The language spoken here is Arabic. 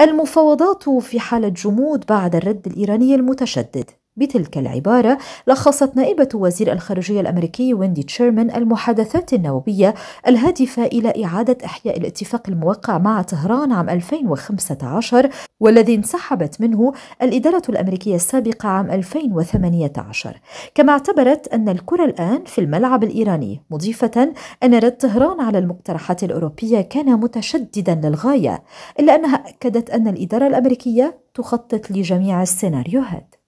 المفاوضات في حالة جمود بعد الرد الإيراني المتشدد بتلك العبارة لخصت نائبة وزير الخارجية الأمريكي ويندي تشيرمان المحادثات النووية الهادفة إلى إعادة إحياء الاتفاق الموقع مع طهران عام 2015 والذي انسحبت منه الإدارة الأمريكية السابقة عام 2018 كما اعتبرت أن الكرة الآن في الملعب الإيراني مضيفة أن رد طهران على المقترحات الأوروبية كان متشددا للغاية إلا أنها أكدت أن الإدارة الأمريكية تخطط لجميع السيناريوهات